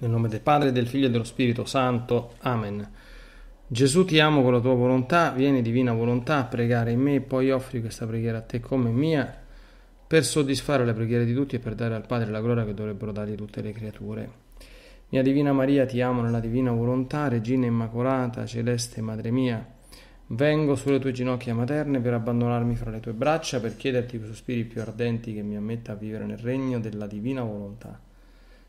Nel nome del Padre, del Figlio e dello Spirito Santo. Amen. Gesù ti amo con la tua volontà, vieni divina volontà a pregare in me e poi offri questa preghiera a te come mia per soddisfare le preghiere di tutti e per dare al Padre la gloria che dovrebbero dargli tutte le creature. Mia Divina Maria, ti amo nella Divina Volontà, Regina Immacolata, Celeste Madre mia, vengo sulle tue ginocchia materne per abbandonarmi fra le tue braccia, per chiederti i sospiri più ardenti che mi ammetta a vivere nel regno della Divina Volontà.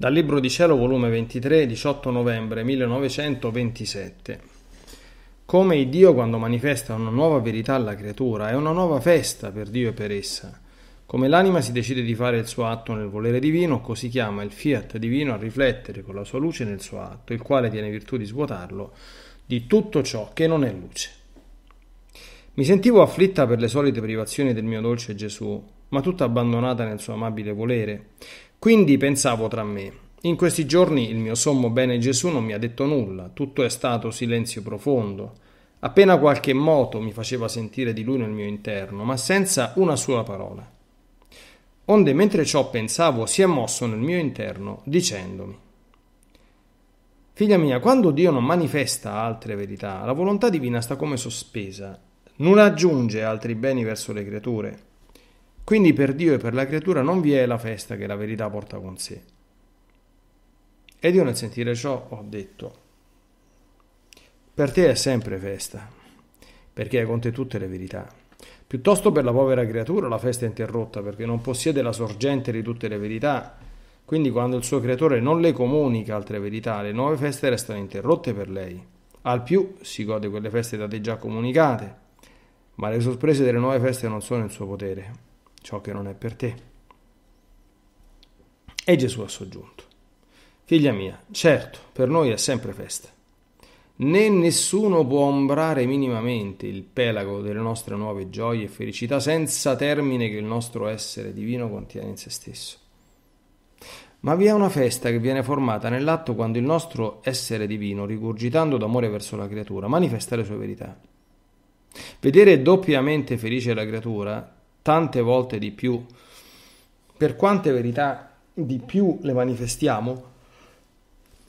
Dal Libro di Cielo, volume 23, 18 novembre 1927. Come il Dio quando manifesta una nuova verità alla creatura è una nuova festa per Dio e per essa. Come l'anima si decide di fare il suo atto nel volere divino, così chiama il fiat divino a riflettere con la sua luce nel suo atto, il quale tiene virtù di svuotarlo di tutto ciò che non è luce. Mi sentivo afflitta per le solite privazioni del mio dolce Gesù, ma tutta abbandonata nel suo amabile volere. Quindi pensavo tra me, in questi giorni il mio sommo bene Gesù non mi ha detto nulla, tutto è stato silenzio profondo. Appena qualche moto mi faceva sentire di lui nel mio interno, ma senza una sola parola. Onde mentre ciò pensavo si è mosso nel mio interno, dicendomi Figlia mia, quando Dio non manifesta altre verità, la volontà divina sta come sospesa, non aggiunge altri beni verso le creature. Quindi per Dio e per la creatura non vi è la festa che la verità porta con sé. Ed io nel sentire ciò ho detto, per te è sempre festa, perché hai con te tutte le verità. Piuttosto per la povera creatura la festa è interrotta perché non possiede la sorgente di tutte le verità. Quindi quando il suo creatore non le comunica altre verità, le nuove feste restano interrotte per lei. Al più si gode quelle feste date già comunicate, ma le sorprese delle nuove feste non sono in suo potere ciò che non è per te. E Gesù ha soggiunto, Figlia mia, certo, per noi è sempre festa, né nessuno può ombrare minimamente il pelago delle nostre nuove gioie e felicità senza termine che il nostro essere divino contiene in se stesso. Ma vi è una festa che viene formata nell'atto quando il nostro essere divino, rigurgitando d'amore verso la creatura, manifesta le sue verità. Vedere doppiamente felice la creatura tante volte di più, per quante verità di più le manifestiamo,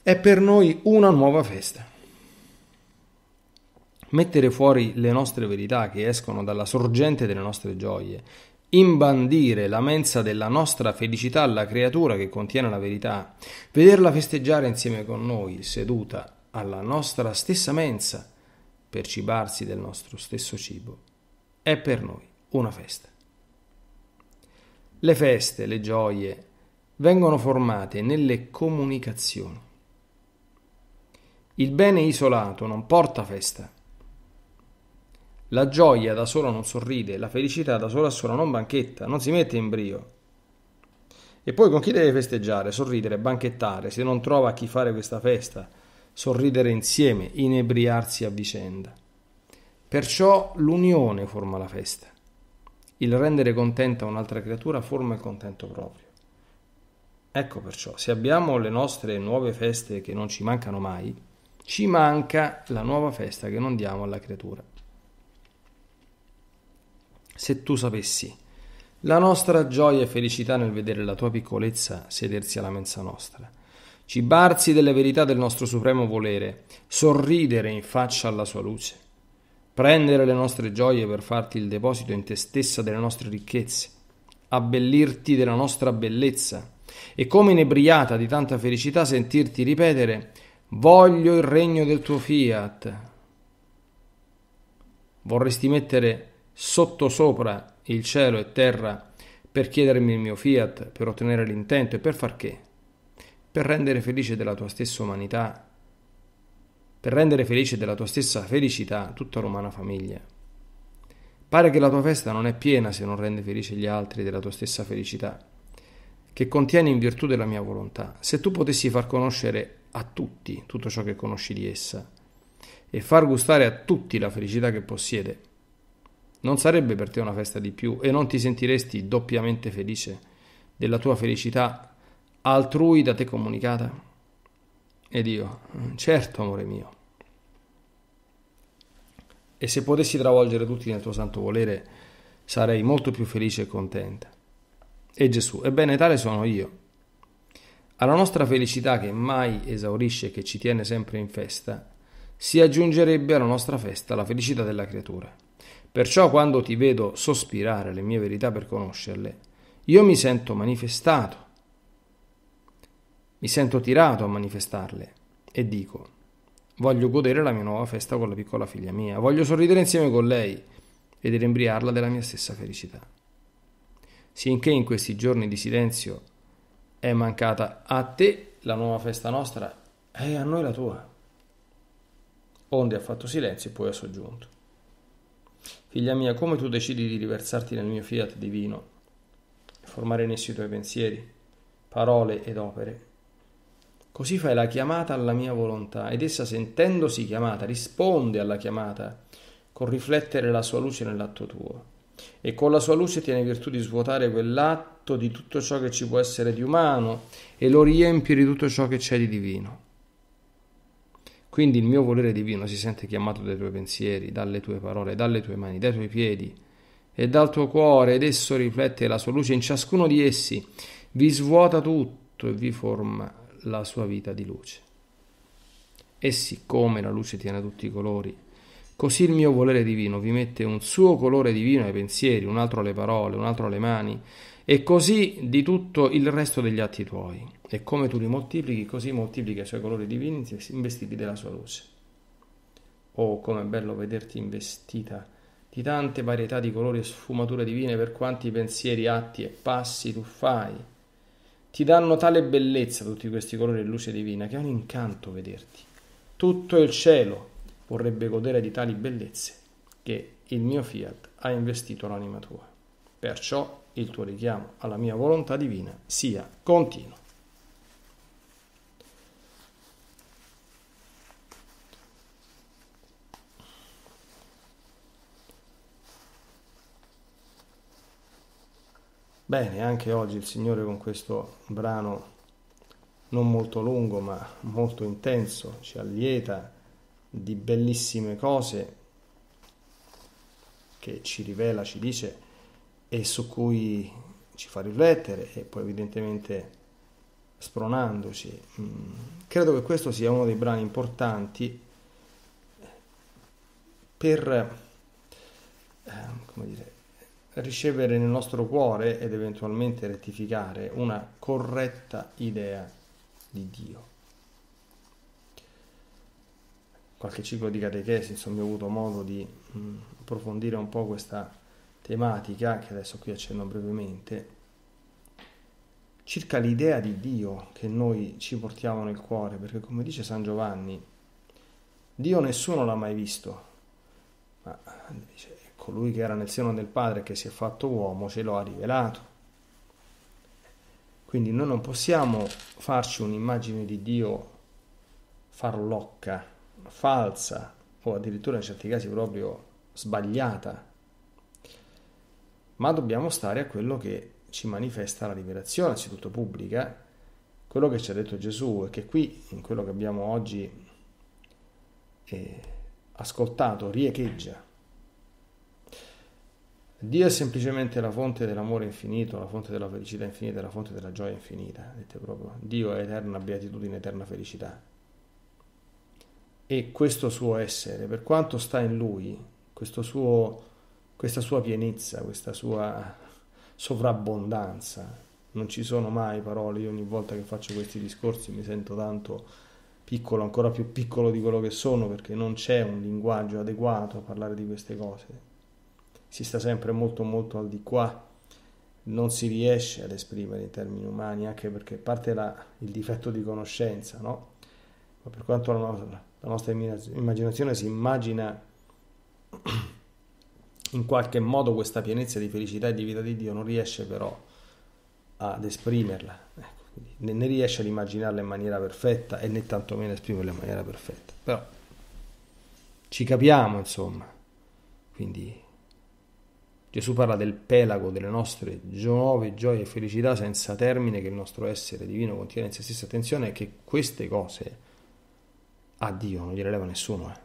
è per noi una nuova festa. Mettere fuori le nostre verità che escono dalla sorgente delle nostre gioie, imbandire la mensa della nostra felicità alla creatura che contiene la verità, vederla festeggiare insieme con noi, seduta alla nostra stessa mensa, per cibarsi del nostro stesso cibo, è per noi una festa. Le feste, le gioie vengono formate nelle comunicazioni. Il bene isolato non porta festa. La gioia da sola non sorride, la felicità da sola sola non banchetta, non si mette in brio. E poi con chi deve festeggiare, sorridere, banchettare, se non trova a chi fare questa festa, sorridere insieme, inebriarsi a vicenda. Perciò l'unione forma la festa. Il rendere contenta un'altra creatura forma il contento proprio. Ecco perciò, se abbiamo le nostre nuove feste che non ci mancano mai, ci manca la nuova festa che non diamo alla creatura. Se tu sapessi, la nostra gioia e felicità nel vedere la tua piccolezza sedersi alla mensa nostra, cibarsi delle verità del nostro supremo volere, sorridere in faccia alla sua luce prendere le nostre gioie per farti il deposito in te stessa delle nostre ricchezze, abbellirti della nostra bellezza e come inebriata di tanta felicità sentirti ripetere voglio il regno del tuo fiat. Vorresti mettere sottosopra il cielo e terra per chiedermi il mio fiat, per ottenere l'intento e per far che? Per rendere felice della tua stessa umanità per rendere felice della tua stessa felicità tutta l'umana famiglia. Pare che la tua festa non è piena se non rende felice gli altri della tua stessa felicità, che contiene in virtù della mia volontà. Se tu potessi far conoscere a tutti tutto ciò che conosci di essa e far gustare a tutti la felicità che possiede, non sarebbe per te una festa di più e non ti sentiresti doppiamente felice della tua felicità altrui da te comunicata? Ed io, mm, certo amore mio. E se potessi travolgere tutti nel tuo santo volere, sarei molto più felice e contenta. E Gesù, ebbene tale sono io. Alla nostra felicità che mai esaurisce e che ci tiene sempre in festa, si aggiungerebbe alla nostra festa la felicità della creatura. Perciò quando ti vedo sospirare le mie verità per conoscerle, io mi sento manifestato mi sento tirato a manifestarle e dico, voglio godere la mia nuova festa con la piccola figlia mia, voglio sorridere insieme con lei ed rembriarla della mia stessa felicità. Sinché in questi giorni di silenzio è mancata a te la nuova festa nostra e a noi la tua. Onde ha fatto silenzio e poi ha soggiunto. Figlia mia, come tu decidi di riversarti nel mio fiat divino, formare in esso i tuoi pensieri, parole ed opere, Così fai la chiamata alla mia volontà ed essa sentendosi chiamata risponde alla chiamata con riflettere la sua luce nell'atto tuo. E con la sua luce tiene virtù di svuotare quell'atto di tutto ciò che ci può essere di umano e lo riempie di tutto ciò che c'è di divino. Quindi il mio volere divino si sente chiamato dai tuoi pensieri, dalle tue parole, dalle tue mani, dai tuoi piedi e dal tuo cuore ed esso riflette la sua luce in ciascuno di essi, vi svuota tutto e vi forma la sua vita di luce. E siccome la luce tiene tutti i colori, così il mio volere divino vi mette un suo colore divino ai pensieri, un altro alle parole, un altro alle mani, e così di tutto il resto degli atti tuoi. E come tu li moltiplichi, così moltiplica i suoi colori divini investiti della sua luce. Oh, com'è bello vederti investita di tante varietà di colori e sfumature divine per quanti pensieri, atti e passi tu fai ti danno tale bellezza tutti questi colori e luce divina che è un incanto vederti. Tutto il cielo vorrebbe godere di tali bellezze che il mio fiat ha investito l'anima tua. Perciò il tuo richiamo alla mia volontà divina sia continuo. Bene, anche oggi il Signore con questo brano non molto lungo ma molto intenso ci allieta di bellissime cose che ci rivela, ci dice e su cui ci fa riflettere e poi evidentemente spronandoci. Mm, credo che questo sia uno dei brani importanti per, eh, come dire, ricevere nel nostro cuore ed eventualmente rettificare una corretta idea di Dio. Qualche ciclo di catechesi, insomma, ho avuto modo di mm, approfondire un po' questa tematica, che adesso qui accenno brevemente, circa l'idea di Dio che noi ci portiamo nel cuore, perché come dice San Giovanni, Dio nessuno l'ha mai visto, ma colui che era nel seno del Padre che si è fatto uomo, ce lo ha rivelato. Quindi noi non possiamo farci un'immagine di Dio farlocca, falsa o addirittura in certi casi proprio sbagliata, ma dobbiamo stare a quello che ci manifesta la rivelazione, anzitutto pubblica, quello che ci ha detto Gesù e che qui, in quello che abbiamo oggi eh, ascoltato, riecheggia. Dio è semplicemente la fonte dell'amore infinito, la fonte della felicità infinita, la fonte della gioia infinita, dette proprio. Dio è eterna beatitudine, eterna felicità. E questo suo essere, per quanto sta in lui, suo, questa sua pienezza, questa sua sovrabbondanza, non ci sono mai parole, io ogni volta che faccio questi discorsi mi sento tanto piccolo, ancora più piccolo di quello che sono, perché non c'è un linguaggio adeguato a parlare di queste cose si sta sempre molto molto al di qua, non si riesce ad esprimere in termini umani, anche perché parte la, il difetto di conoscenza, no? Ma per quanto la nostra, la nostra immaginazione si immagina in qualche modo questa pienezza di felicità e di vita di Dio, non riesce però ad esprimerla, ecco, né riesce ad immaginarla in maniera perfetta e né tantomeno esprimerla in maniera perfetta. Però ci capiamo, insomma. Quindi Gesù parla del pelago delle nostre nuove gioie e felicità senza termine che il nostro essere divino contiene in se stessa. Attenzione che queste cose a Dio non gliele leva nessuno. Eh.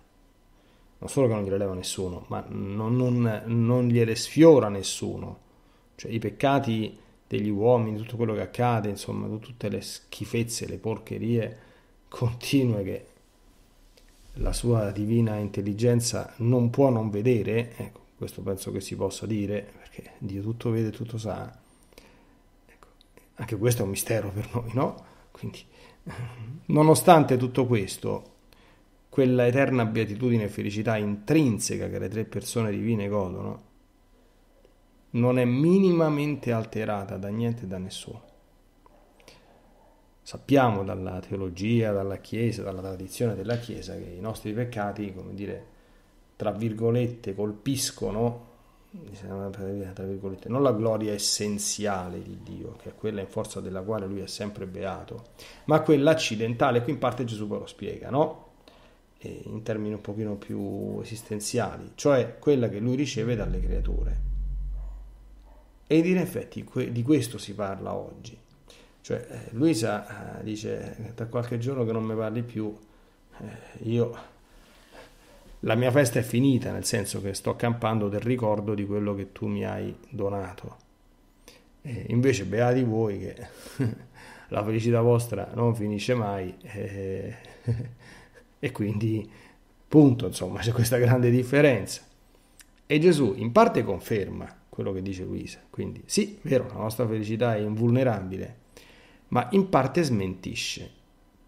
Non solo che non gliele leva nessuno, ma non, non, non gliele sfiora nessuno. Cioè i peccati degli uomini, tutto quello che accade, insomma, tutte le schifezze, le porcherie continue che la sua divina intelligenza non può non vedere, ecco, questo penso che si possa dire, perché Dio tutto vede, tutto sa. Ecco, anche questo è un mistero per noi, no? Quindi, nonostante tutto questo, quella eterna beatitudine e felicità intrinseca che le tre persone divine godono, non è minimamente alterata da niente e da nessuno. Sappiamo dalla teologia, dalla Chiesa, dalla tradizione della Chiesa che i nostri peccati, come dire, tra virgolette, colpiscono, tra virgolette, non la gloria essenziale di Dio, che è quella in forza della quale lui è sempre beato, ma quella accidentale. Qui in parte Gesù lo spiega, no? in termini un pochino più esistenziali, cioè quella che lui riceve dalle creature. E in effetti di questo si parla oggi. Cioè, eh, Luisa eh, dice, da qualche giorno che non mi parli più, eh, io la mia festa è finita, nel senso che sto campando del ricordo di quello che tu mi hai donato. E invece beati voi che la felicità vostra non finisce mai e, e quindi punto, insomma, c'è questa grande differenza. E Gesù in parte conferma quello che dice Luisa, quindi sì, vero, la nostra felicità è invulnerabile, ma in parte smentisce,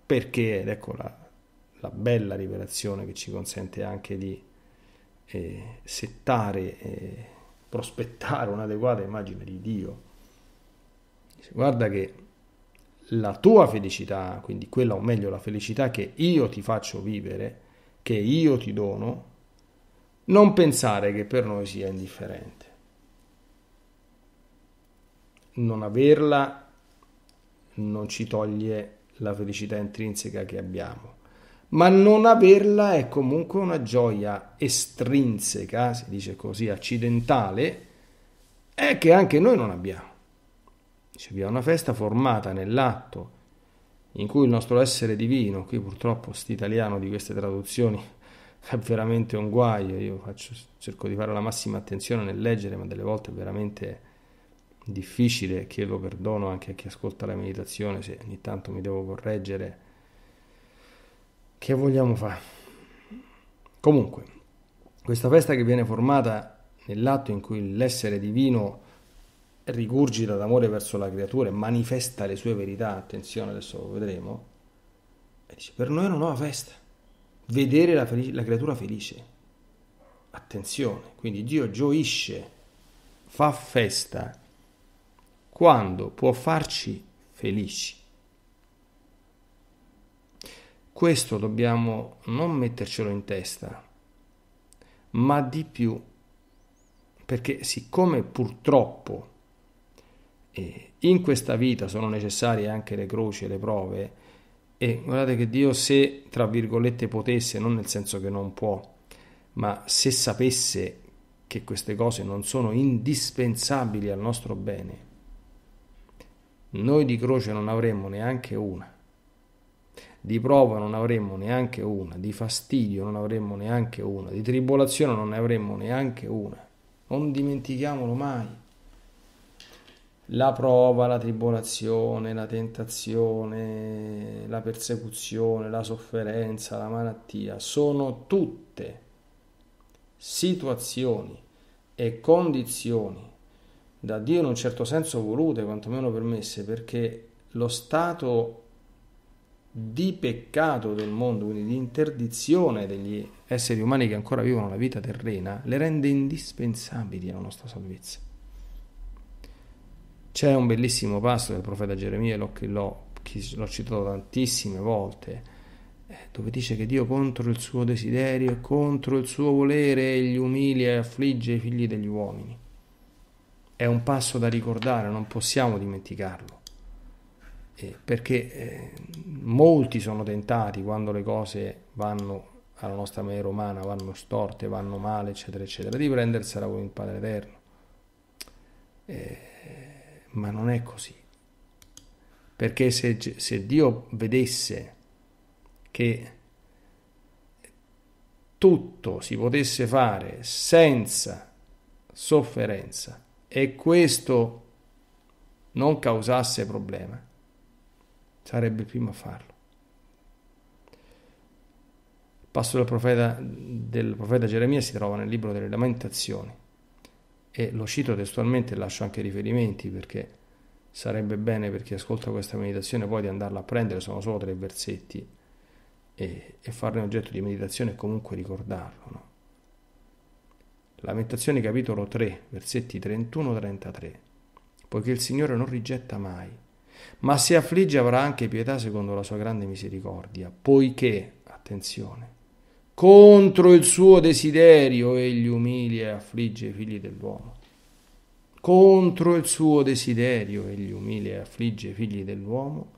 perché, ed ecco la la bella rivelazione che ci consente anche di eh, settare, eh, prospettare un'adeguata immagine di Dio. Guarda che la tua felicità, quindi quella o meglio la felicità che io ti faccio vivere, che io ti dono, non pensare che per noi sia indifferente. Non averla non ci toglie la felicità intrinseca che abbiamo ma non averla è comunque una gioia estrinseca, si dice così, accidentale, è che anche noi non abbiamo. Cioè, abbiamo una festa formata nell'atto in cui il nostro essere divino, qui purtroppo st'italiano di queste traduzioni è veramente un guaio, io faccio, cerco di fare la massima attenzione nel leggere, ma delle volte è veramente difficile, chiedo perdono anche a chi ascolta la meditazione se ogni tanto mi devo correggere che vogliamo fare? Comunque, questa festa che viene formata nell'atto in cui l'essere divino rigurgita d'amore verso la creatura e manifesta le sue verità, attenzione adesso lo vedremo, dice, per noi è una nuova festa, vedere la, felice, la creatura felice. Attenzione, quindi Dio gioisce, fa festa, quando può farci felici. Questo dobbiamo non mettercelo in testa, ma di più, perché siccome purtroppo eh, in questa vita sono necessarie anche le croci e le prove, e guardate che Dio se, tra virgolette, potesse, non nel senso che non può, ma se sapesse che queste cose non sono indispensabili al nostro bene, noi di croce non avremmo neanche una di prova non avremmo neanche una, di fastidio non avremmo neanche una, di tribolazione non ne avremmo neanche una. Non dimentichiamolo mai. La prova, la tribolazione, la tentazione, la persecuzione, la sofferenza, la malattia, sono tutte situazioni e condizioni da Dio in un certo senso volute, quantomeno permesse, perché lo stato di peccato del mondo, quindi di interdizione degli esseri umani che ancora vivono la vita terrena, le rende indispensabili alla nostra salvezza. C'è un bellissimo passo del profeta Geremia, l'ho, l'ho, l'ho citato tantissime volte, eh, dove dice che Dio contro il suo desiderio e contro il suo volere gli umilia e affligge i figli degli uomini. È un passo da ricordare, non possiamo dimenticarlo eh, perché eh, molti sono tentati quando le cose vanno alla nostra maniera umana, vanno storte, vanno male, eccetera, eccetera, di prendersela con il Padre Eterno. Eh, ma non è così. Perché se, se Dio vedesse che tutto si potesse fare senza sofferenza e questo non causasse problema, sarebbe il primo a farlo. Il passo del profeta, del profeta Geremia si trova nel libro delle lamentazioni e lo cito testualmente e lascio anche riferimenti perché sarebbe bene per chi ascolta questa meditazione poi di andarla a prendere, sono solo tre versetti e, e farne oggetto di meditazione e comunque ricordarlo. No? Lamentazioni capitolo 3, versetti 31-33. Poiché il Signore non rigetta mai ma se affligge avrà anche pietà secondo la sua grande misericordia, poiché, attenzione, contro il suo desiderio egli umilia e affligge i figli dell'uomo. Contro il suo desiderio egli umilia e affligge i figli dell'uomo.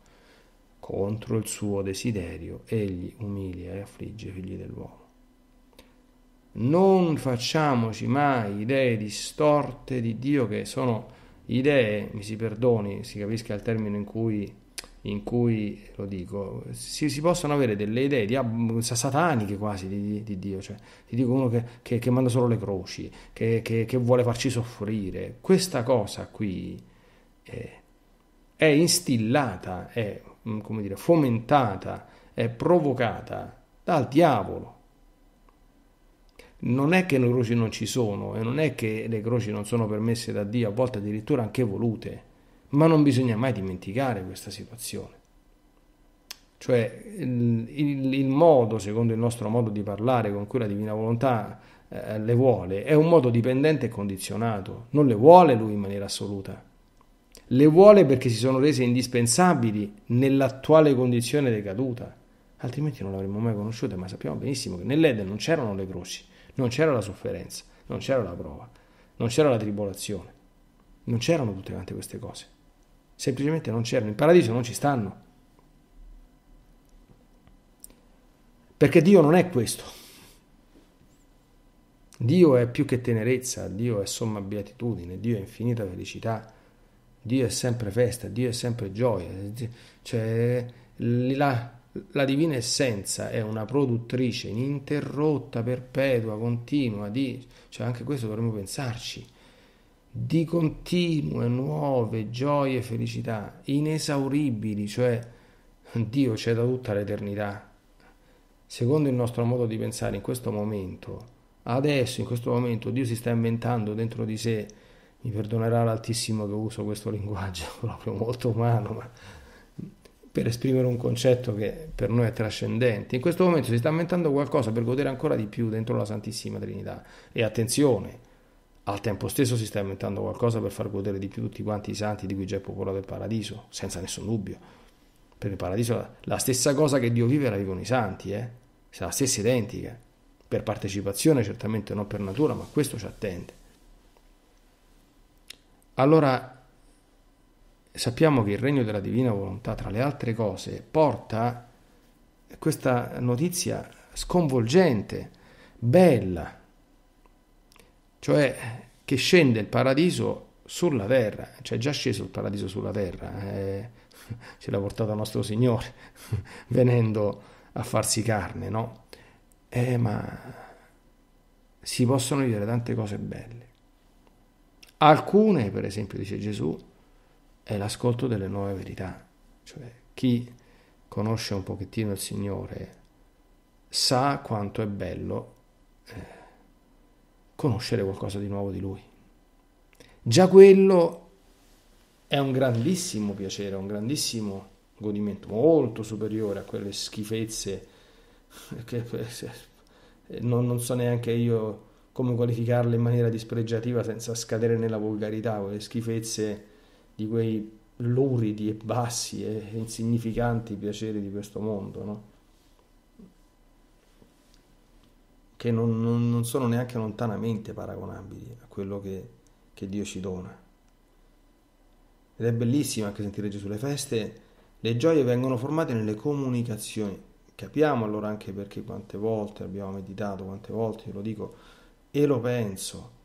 Contro il suo desiderio egli umilia e affligge i figli dell'uomo. Non facciamoci mai idee distorte di Dio che sono idee, mi si perdoni, si capisca il termine in cui, in cui lo dico, si, si, possono avere delle idee di, sataniche quasi di, di, di Dio, cioè ti dico uno che, che, che, manda solo le croci, che, che, vuole farci soffrire, questa cosa qui è, è instillata, è dire, fomentata, è provocata dal diavolo non è che le croci non ci sono e non è che le croci non sono permesse da Dio, a volte addirittura anche volute, ma non bisogna mai dimenticare questa situazione. Cioè il, il, il modo, secondo il nostro modo di parlare, con cui la divina volontà eh, le vuole, è un modo dipendente e condizionato, non le vuole lui in maniera assoluta. Le vuole perché si sono rese indispensabili nell'attuale condizione decaduta, altrimenti non l'avremmo mai conosciute, ma sappiamo benissimo che nell'Eden non c'erano le croci non c'era la sofferenza, non c'era la prova, non c'era la tribolazione, non c'erano tutte quante queste cose. Semplicemente non c'erano. In paradiso non ci stanno. Perché Dio non è questo. Dio è più che tenerezza, Dio è somma beatitudine, Dio è infinita felicità, Dio è sempre festa, Dio è sempre gioia. Cioè, la, la divina essenza è una produttrice ininterrotta, perpetua, continua di, cioè anche questo dovremmo pensarci, di continue, nuove gioie e felicità, inesauribili, cioè Dio c'è da tutta l'eternità. Secondo il nostro modo di pensare in questo momento, adesso, in questo momento, Dio si sta inventando dentro di sé mi perdonerà l'altissimo che uso questo linguaggio proprio molto umano, ma per esprimere un concetto che per noi è trascendente. In questo momento si sta inventando qualcosa per godere ancora di più dentro la Santissima Trinità. E attenzione, al tempo stesso si sta inventando qualcosa per far godere di più tutti quanti i santi di cui già è popolato il paradiso, senza nessun dubbio. Per il paradiso la, la stessa cosa che Dio vive la vivono i santi, eh? la stessa identica, per partecipazione certamente non per natura, ma questo ci attende. Allora sappiamo che il regno della divina volontà, tra le altre cose, porta questa notizia sconvolgente, bella, cioè che scende il paradiso sulla terra, cioè già sceso il paradiso sulla terra, eh, ce l'ha portato nostro Signore venendo a farsi carne, no? Eh, ma si possono dire tante cose belle. Alcune, per esempio, dice Gesù, è l'ascolto delle nuove verità. Cioè, chi conosce un pochettino il Signore sa quanto è bello eh, conoscere qualcosa di nuovo di Lui. Già quello è un grandissimo piacere, un grandissimo godimento, molto superiore a quelle schifezze che eh, non, non so neanche io come qualificarle in maniera dispregiativa senza scadere nella volgarità, quelle schifezze di quei luridi e bassi e insignificanti piaceri di questo mondo, no? che non, non, non, sono neanche lontanamente paragonabili a quello che, che Dio ci dona. Ed è bellissimo anche sentire Gesù le feste, le gioie vengono formate nelle comunicazioni. Capiamo allora anche perché quante volte abbiamo meditato, quante volte io lo dico e lo penso,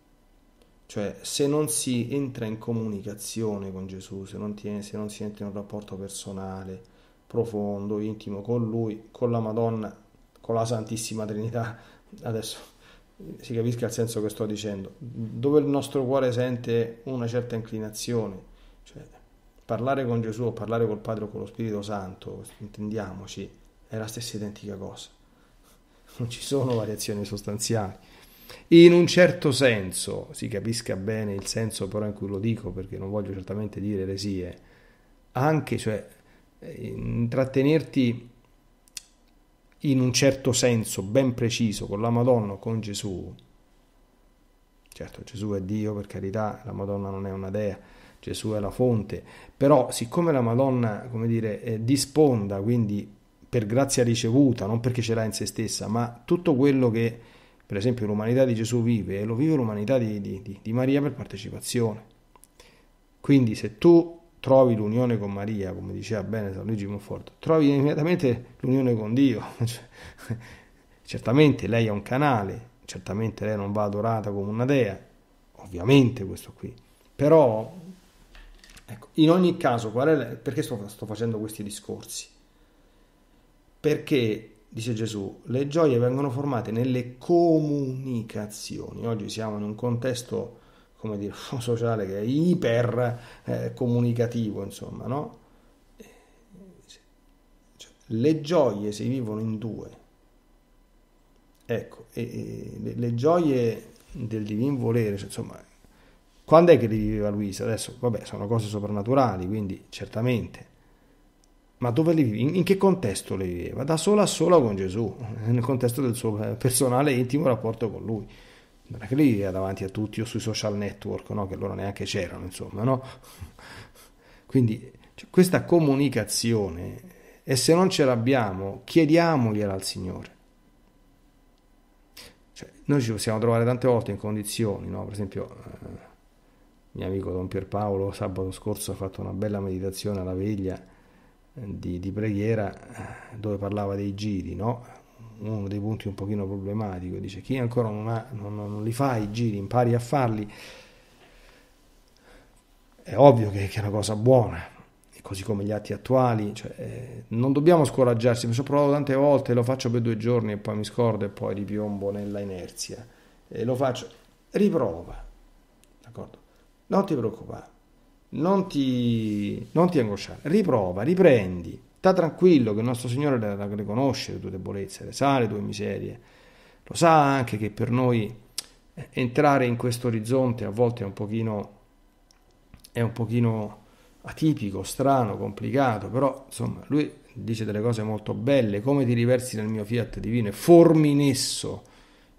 cioè, se non si entra in comunicazione con Gesù, se non, tiene, se non si entra in un rapporto personale, profondo, intimo con Lui, con la Madonna, con la Santissima Trinità, adesso si capisca il senso che sto dicendo, dove il nostro cuore sente una certa inclinazione, cioè parlare con Gesù o parlare col Padre o con lo Spirito Santo, intendiamoci, è la stessa identica cosa, non ci sono variazioni sostanziali. In un certo senso, si capisca bene il senso però in cui lo dico, perché non voglio certamente dire eresie, anche, cioè, intrattenerti in un certo senso ben preciso con la Madonna o con Gesù, certo Gesù è Dio per carità, la Madonna non è una dea, Gesù è la fonte, però siccome la Madonna, come dire, è eh, disponda, quindi per grazia ricevuta, non perché ce l'ha in se stessa, ma tutto quello che per esempio l'umanità di Gesù vive e lo vive l'umanità di, di, di Maria per partecipazione. Quindi se tu trovi l'unione con Maria, come diceva bene San Luigi Monforte, trovi immediatamente l'unione con Dio. Cioè, certamente lei è un canale, certamente lei non va adorata come una dea, ovviamente questo qui. Però, ecco, in ogni caso, perché sto, sto facendo questi discorsi? Perché dice Gesù, le gioie vengono formate nelle comunicazioni. Oggi siamo in un contesto, come dire, sociale che è iper eh, comunicativo, insomma, no? Eh, cioè, le gioie si vivono in due. Ecco, e, e, le, le, gioie del divin volere, cioè, insomma, quando è che le viveva Luisa? Adesso, vabbè, sono cose soprannaturali, quindi certamente ma dove le viveva? In che contesto le viveva? Da sola a sola con Gesù, nel contesto del suo eh, personale e intimo rapporto con lui. Non è che le viveva davanti a tutti o sui social network, no? che loro neanche c'erano, insomma, no? Quindi cioè, questa comunicazione, e se non ce l'abbiamo, chiediamogliela al Signore. Cioè, noi ci possiamo trovare tante volte in condizioni, no? per esempio, eh, mio amico Don Pierpaolo sabato scorso ha fatto una bella meditazione alla veglia di, di preghiera eh, dove parlava dei giri, no? uno dei punti un pochino problematico, dice chi ancora non, ha, non, non li fa i giri, impari a farli, è ovvio che, che è una cosa buona, e così come gli atti attuali, cioè, eh, non dobbiamo scoraggiarsi, mi sono provato tante volte, lo faccio per due giorni e poi mi scordo e poi ripiombo nella inerzia, e lo faccio, riprova, d'accordo? Non ti preoccupare, non ti, non ti angosciare, riprova, riprendi, sta tranquillo che il nostro Signore riconosce le tue debolezze, le sa le tue miserie, lo sa anche che per noi eh, entrare in questo orizzonte a volte è un pochino, è un pochino atipico, strano, complicato, però insomma lui dice delle cose molto belle, come ti riversi nel mio fiat divino e formi in esso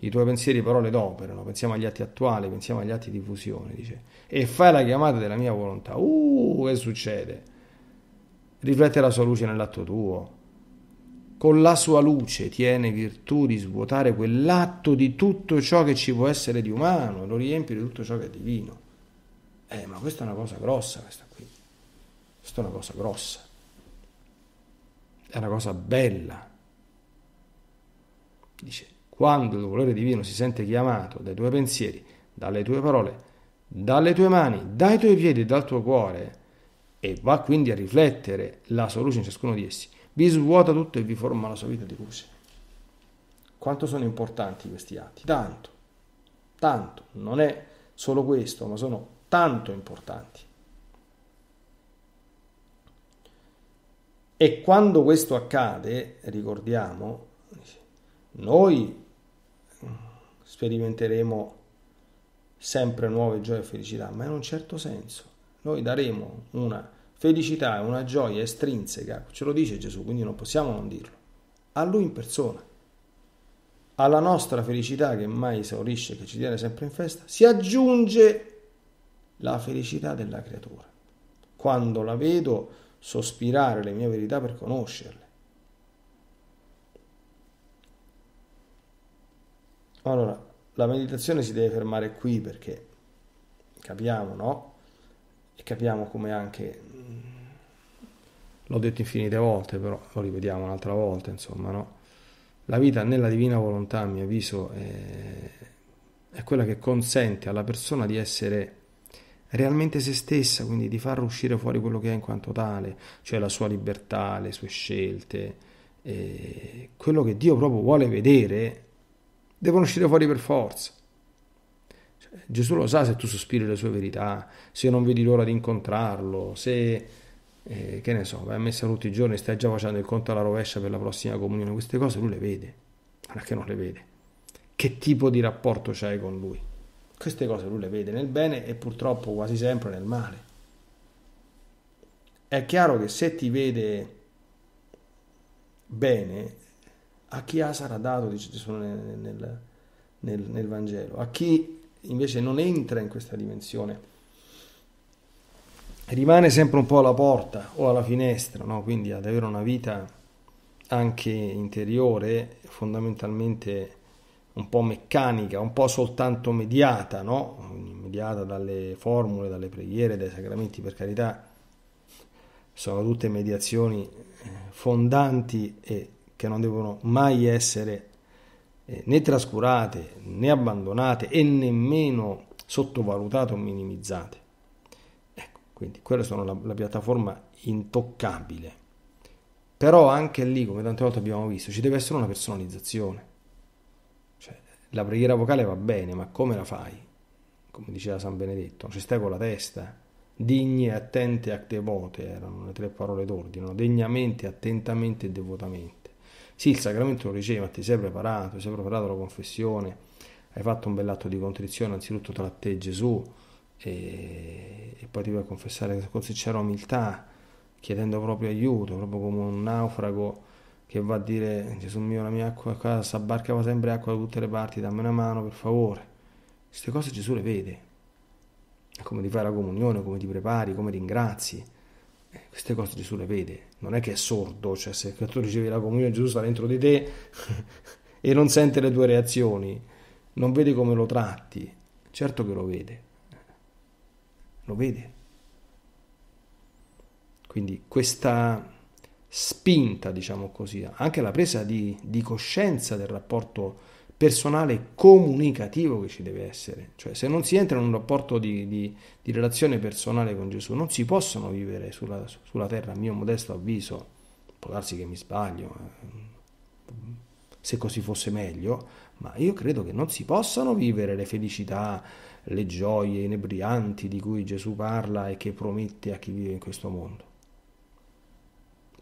i tuoi pensieri parole no? pensiamo agli atti attuali, pensiamo agli atti di fusione, dice, e fai la chiamata della mia volontà. Uh, che succede? Riflette la sua luce nell'atto tuo. Con la sua luce tiene virtù di svuotare quell'atto di tutto ciò che ci può essere di umano, lo riempie di tutto ciò che è divino. Eh, ma questa è una cosa grossa, questa qui. Questa è una cosa grossa. È una cosa bella. Dice, quando il volere divino si sente chiamato dai tuoi pensieri, dalle tue parole, dalle tue mani, dai tuoi piedi, e dal tuo cuore, e va quindi a riflettere la sua luce in ciascuno di essi, vi svuota tutto e vi forma la sua vita di luce. Quanto sono importanti questi atti? Tanto, tanto, non è solo questo, ma sono tanto importanti. E quando questo accade, ricordiamo, noi sperimenteremo sempre nuove gioie e felicità, ma in un certo senso noi daremo una felicità e una gioia estrinseca, ce lo dice Gesù, quindi non possiamo non dirlo, a Lui in persona, alla nostra felicità che mai esaurisce, che ci tiene sempre in festa, si aggiunge la felicità della creatura. Quando la vedo sospirare le mie verità per conoscerle, Allora, la meditazione si deve fermare qui perché capiamo, no? E capiamo come anche... Mm, l'ho detto infinite volte, però lo ripetiamo un'altra volta, insomma, no? La vita nella divina volontà, a mio avviso, è, è quella che consente alla persona di essere realmente se stessa, quindi di far uscire fuori quello che è in quanto tale, cioè la sua libertà, le sue scelte, quello che Dio proprio vuole vedere devono uscire fuori per forza. Cioè, Gesù lo sa se tu sospiri le sue verità, se non vedi l'ora di incontrarlo, se, eh, che ne so, vai a messa tutti i giorni, e stai già facendo il conto alla rovescia per la prossima comunione, queste cose lui le vede, non è che non le vede. Che tipo di rapporto c'hai con lui? Queste cose lui le vede nel bene e purtroppo quasi sempre nel male. È chiaro che se ti vede bene, a chi ha sarà dato, dice Gesù nel, nel, nel, nel Vangelo, a chi invece non entra in questa dimensione rimane sempre un po' alla porta o alla finestra, no? quindi ad avere una vita anche interiore fondamentalmente un po' meccanica, un po' soltanto mediata, no? mediata dalle formule, dalle preghiere, dai sacramenti, per carità, sono tutte mediazioni eh, fondanti e che non devono mai essere eh, né trascurate né abbandonate e nemmeno sottovalutate o minimizzate. Ecco, quindi quelle sono la, la piattaforma intoccabile. Però anche lì, come tante volte abbiamo visto, ci deve essere una personalizzazione. Cioè, la preghiera vocale va bene, ma come la fai? Come diceva San Benedetto, ci stai con la testa. Digni e attenti ac devote erano le tre parole d'ordine, degnamente, attentamente e devotamente. Sì, il sacramento lo riceve, ma ti sei preparato, ti sei preparato la confessione, hai fatto un bell'atto di contrizione, anzitutto tra te e Gesù, e, e poi ti vai a confessare con sincera umiltà, chiedendo proprio aiuto, proprio come un naufrago che va a dire Gesù mio, la mia acqua, casa barca va sempre acqua da tutte le parti, dammi una mano per favore. Queste cose Gesù le vede. È come ti fai la comunione, come ti prepari, come ringrazi queste cose Gesù le vede, non è che è sordo, cioè se tu ricevi la comunione Gesù sta dentro di te e non sente le tue reazioni, non vede come lo tratti, certo che lo vede, lo vede. Quindi questa spinta, diciamo così, anche la presa di, di coscienza del rapporto personale comunicativo che ci deve essere. Cioè, se non si entra in un rapporto di, di, di relazione personale con Gesù, non si possono vivere sulla, sulla, terra, a mio modesto avviso, può darsi che mi sbaglio, eh, se così fosse meglio, ma io credo che non si possano vivere le felicità, le gioie inebrianti di cui Gesù parla e che promette a chi vive in questo mondo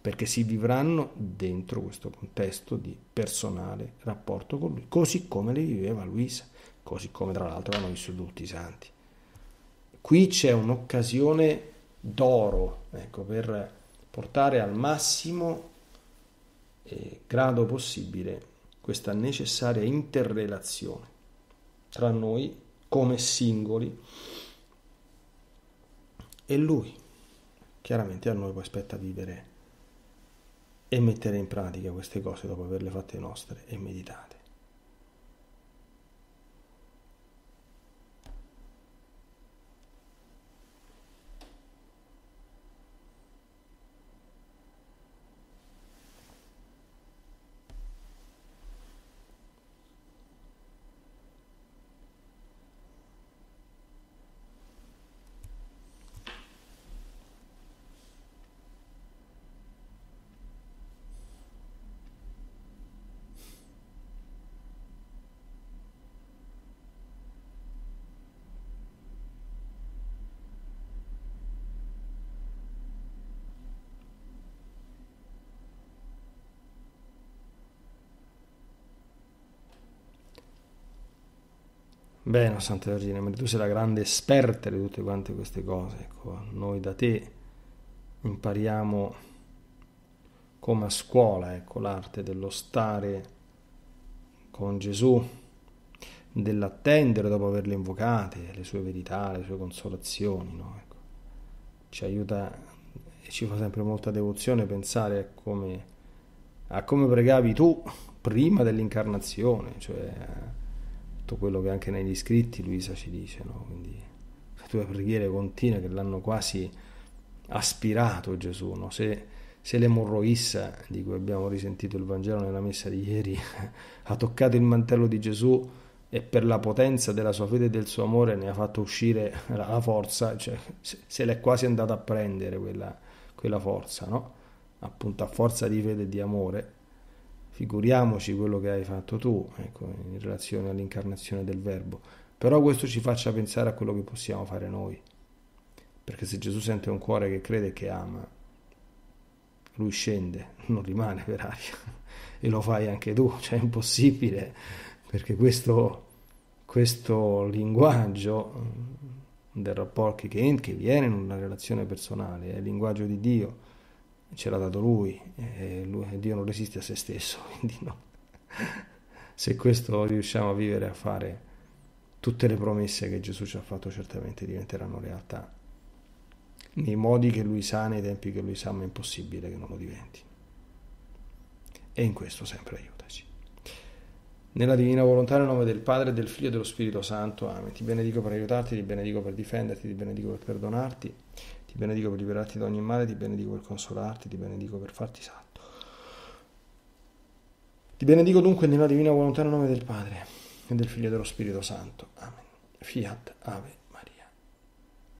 perché si vivranno dentro questo contesto di personale rapporto con lui, così come le viveva Luisa, così come tra l'altro hanno vissuto tutti i santi. Qui c'è un'occasione d'oro ecco, per portare al massimo eh, grado possibile questa necessaria interrelazione tra noi come singoli e lui. Chiaramente a noi poi spetta vivere e mettere in pratica queste cose dopo averle fatte nostre e meditate. Bene, Santa Vergine, ma tu sei la grande esperta di tutte quante queste cose. Ecco, noi da te impariamo come a scuola, ecco, l'arte dello stare con Gesù, dell'attendere dopo averle invocate, le sue verità, le sue consolazioni, no? ecco. ci aiuta e ci fa sempre molta devozione pensare a come, a come pregavi tu prima dell'incarnazione, cioè tutto quello che anche negli scritti Luisa ci dice, no? Quindi le tue preghiere continue che l'hanno quasi aspirato Gesù, no? Se, se l'emorroissa di cui abbiamo risentito il Vangelo nella messa di ieri ha toccato il mantello di Gesù e per la potenza della sua fede e del suo amore ne ha fatto uscire la forza, cioè se l'è quasi andata a prendere quella, quella forza, no? appunto a forza di fede e di amore, figuriamoci quello che hai fatto tu ecco, in relazione all'incarnazione del verbo, però questo ci faccia pensare a quello che possiamo fare noi, perché se Gesù sente un cuore che crede e che ama, lui scende, non rimane per aria e lo fai anche tu, cioè è impossibile, perché questo, questo linguaggio del rapporto che, che viene in una relazione personale è il linguaggio di Dio ce l'ha dato lui, e lui, Dio non resiste a se stesso, quindi no. Se questo riusciamo a vivere, a fare, tutte le promesse che Gesù ci ha fatto certamente diventeranno realtà, nei modi che lui sa, nei tempi che lui sa, ma è impossibile che non lo diventi. E in questo sempre aiutaci. Nella divina volontà, nel nome del Padre, del Figlio e dello Spirito Santo, amen. Ti benedico per aiutarti, ti benedico per difenderti, ti benedico per perdonarti ti benedico per liberarti da ogni male, ti benedico per consolarti, ti benedico per farti santo. Ti benedico dunque nella divina volontà nel nome del Padre, e del Figlio e dello Spirito Santo. Amen. Fiat, Amen.